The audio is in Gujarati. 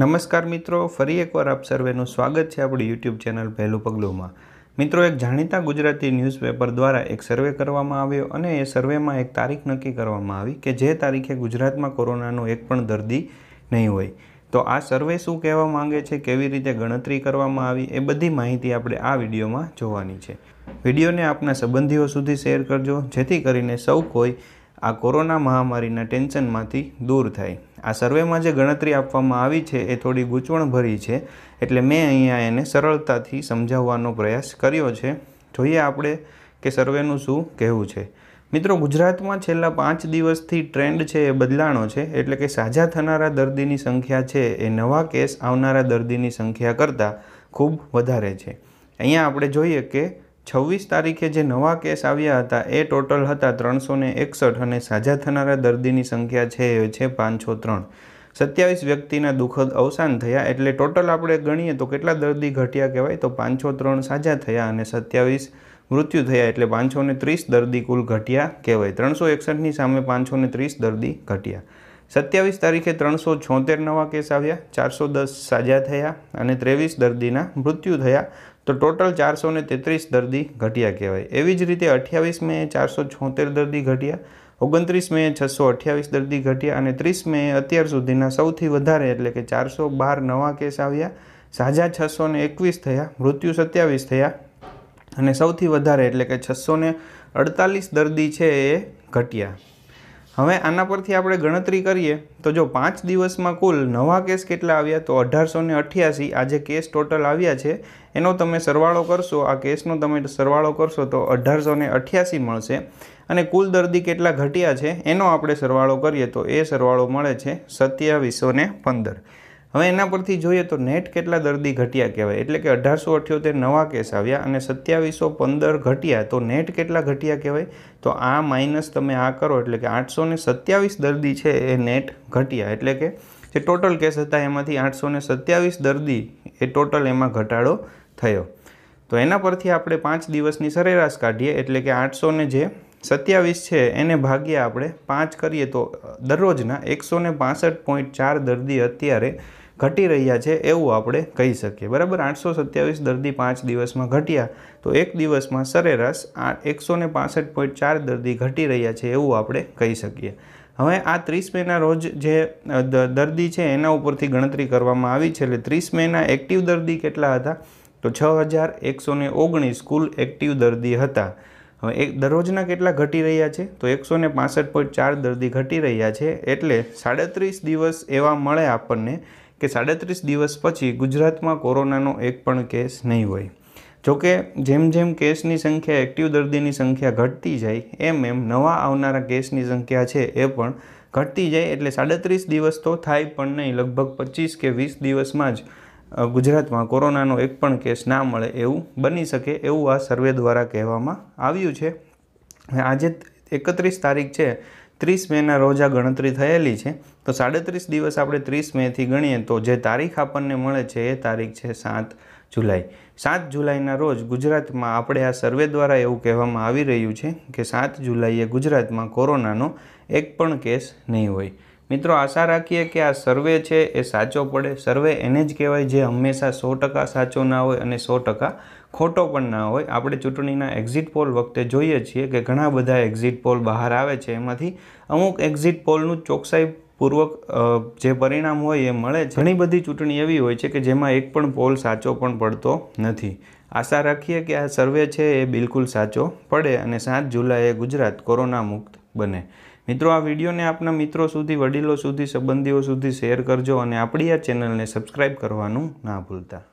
નમસ્કાર મિત્રો ફરી એકવાર આપ સર્વેનું સ્વાગત છે આપણી યુટ્યુબ ચેનલ પહેલું પગલુંમાં મિત્રો એક જાણીતા ગુજરાતી ન્યૂઝપેપર દ્વારા એક સર્વે કરવામાં આવ્યો અને એ સર્વેમાં એક તારીખ નક્કી કરવામાં આવી કે જે તારીખે ગુજરાતમાં કોરોનાનો એક પણ દર્દી નહીં હોય તો આ સર્વે શું કહેવા માંગે છે કેવી રીતે ગણતરી કરવામાં આવી એ બધી માહિતી આપણે આ વિડીયોમાં જોવાની છે વિડીયોને આપના સંબંધીઓ સુધી શેર કરજો જેથી કરીને સૌ કોઈ આ કોરોના મહામારીના ટેન્શનમાંથી દૂર થાય આ સર્વેમાં જે ગણતરી આપવામાં આવી છે એ થોડી ગૂંચવણભરી છે એટલે મેં અહીંયા એને સરળતાથી સમજાવવાનો પ્રયાસ કર્યો છે જોઈએ આપણે કે સર્વેનું શું કહેવું છે મિત્રો ગુજરાતમાં છેલ્લા પાંચ દિવસથી ટ્રેન્ડ છે એ બદલાણો છે એટલે કે સાજા થનારા દર્દીની સંખ્યા છે એ નવા કેસ આવનારા દર્દીની સંખ્યા કરતાં ખૂબ વધારે છે અહીંયા આપણે જોઈએ કે છવ્વીસ તારીખે જે નવા કેસ આવ્યા હતા એ ટોટલ હતા ત્રણસો એકસઠ અને સાજા થનારા દર્દીની સંખ્યા છે એ છે પાંચસો ત્રણ સત્યાવીસ વ્યક્તિના દુઃખદ અવસાન થયા એટલે ટોટલ આપણે ગણીએ તો કેટલા દર્દી ઘટ્યા કહેવાય તો પાંચસો ત્રણ સાજા થયા અને સત્યાવીસ મૃત્યુ થયા એટલે પાંચસો ત્રીસ દર્દી કુલ ઘટ્યા કહેવાય ત્રણસો એકસઠની સામે પાંચસો ત્રીસ દર્દી ઘટ્યા સત્યાવીસ તારીખે ત્રણસો છોતેર નવા કેસ આવ્યા ચારસો દસ સાજા થયા અને ત્રેવીસ દર્દીના મૃત્યુ થયા તો ટોટલ ચારસો ને તેત્રીસ દર્દી ઘટ્યા કહેવાય એવી જ રીતે અઠ્યાવીસ મે ચારસો છોતેર દર્દી ઘટ્યા ઓગણત્રીસ મે છસો અઠ્યાવીસ દર્દી ઘટ્યા અને ત્રીસ મે અત્યાર સુધીના સૌથી વધારે એટલે કે ચારસો બાર નવા કેસ આવ્યા સાજા છસો ને એકવીસ થયા મૃત્યુ સત્યાવીસ થયા અને સૌથી વધારે એટલે કે છસો ને અડતાલીસ દર્દી છે એ ઘટ્યા હવે આના પરથી આપણે ગણતરી કરીએ તો જો પાંચ દિવસમાં કુલ નવા કેસ કેટલા આવ્યા તો અઢારસો ને અઠ્યાસી આ જે કેસ ટોટલ આવ્યા છે એનો તમે સરવાળો કરશો આ કેસનો તમે સરવાળો કરશો તો અઢારસો ને અઠ્યાસી મળશે અને કુલ દર્દી કેટલા ઘટ્યા છે એનો આપણે સરવાળો કરીએ તો એ સરવાળો મળે છે સત્યાવીસો ને પંદર હવે એના પરથી જોઈએ તો નેટ કેટલા દર્દી ઘટ્યા કહેવાય એટલે કે અઢારસો અઠ્યોતેર નવા કેસ આવ્યા અને સત્યાવીસો પંદર ઘટ્યા તો નેટ કેટલા ઘટ્યા કહેવાય તો આ માઇનસ તમે આ કરો એટલે કે આઠસો સત્યાવીસ દર્દી છે એ નેટ ઘટ્યા એટલે કે જે ટોટલ કેસ હતા એમાંથી આઠસો ને સત્યાવીસ દર્દી એ ટોટલ એમાં ઘટાડો થયો તો એના પરથી આપણે પાંચ દિવસની સરેરાશ કાઢીએ એટલે કે આઠસો જે સત્યાવીસ છે એને ભાગ્યા આપણે પાંચ કરીએ તો દરરોજના એકસો ને પોઈન્ટ ચાર દર્દી અત્યારે ઘટી રહ્યા છે એવું આપણે કહી શકીએ બરાબર આઠસો સત્યાવીસ દર્દી પાંચ દિવસમાં ઘટ્યા તો એક દિવસમાં સરેરાશ આ એકસો ને પોઈન્ટ ચાર દર્દી ઘટી રહ્યા છે એવું આપણે કહી શકીએ હવે આ ત્રીસ મેના રોજ જે દર્દી છે એના ઉપરથી ગણતરી કરવામાં આવી છે એટલે ત્રીસ મેના એક્ટિવ દર્દી કેટલા હતા તો છ હજાર એકસો ઓગણીસ કુલ એક્ટિવ દર્દી હતા હવે એક દરરોજના કેટલા ઘટી રહ્યા છે તો એકસો ને પોઈન્ટ ચાર દર્દી ઘટી રહ્યા છે એટલે સાડત્રીસ દિવસ એવા મળે આપણને કે સાડત્રીસ દિવસ પછી ગુજરાતમાં કોરોનાનો એક પણ કેસ નહીં હોય જોકે જેમ જેમ કેસની સંખ્યા એક્ટિવ દર્દીની સંખ્યા ઘટતી જાય એમ એમ નવા આવનારા કેસની સંખ્યા છે એ પણ ઘટતી જાય એટલે સાડત્રીસ દિવસ તો થાય પણ નહીં લગભગ પચીસ કે વીસ દિવસમાં જ ગુજરાતમાં કોરોનાનો એક પણ કેસ ના મળે એવું બની શકે એવું આ સર્વે દ્વારા કહેવામાં આવ્યું છે આજે એકત્રીસ તારીખ છે ત્રીસ મેના રોજ આ ગણતરી થયેલી છે તો સાડત્રીસ દિવસ આપણે ત્રીસ મેથી ગણીએ તો જે તારીખ આપણને મળે છે એ તારીખ છે સાત જુલાઈ સાત જુલાઈના રોજ ગુજરાતમાં આપણે આ સર્વે દ્વારા એવું કહેવામાં આવી રહ્યું છે કે સાત જુલાઈએ ગુજરાતમાં કોરોનાનો એક પણ કેસ નહીં હોય મિત્રો આશા રાખીએ કે આ સર્વે છે એ સાચો પડે સર્વે એને જ કહેવાય જે હંમેશા સો ટકા સાચો ના હોય અને સો ટકા ખોટો પણ ના હોય આપણે ચૂંટણીના એક્ઝિટ પોલ વખતે જોઈએ છીએ કે ઘણા બધા એક્ઝિટ પોલ બહાર આવે છે એમાંથી અમુક એક્ઝિટ પોલનું ચોકસાઈ પૂર્વક જે પરિણામ હોય એ મળે છે ઘણી બધી ચૂંટણી એવી હોય છે કે જેમાં એક પણ પોલ સાચો પણ પડતો નથી આશા રાખીએ કે આ સર્વે છે એ બિલકુલ સાચો પડે અને સાત જુલાઈએ ગુજરાત કોરોના મુક્ત બને મિત્રો આ વિડીયોને આપના મિત્રો સુધી વડીલો સુધી સંબંધીઓ સુધી શેર કરજો અને આપણી આ ચેનલને સબસ્ક્રાઈબ કરવાનું ના ભૂલતા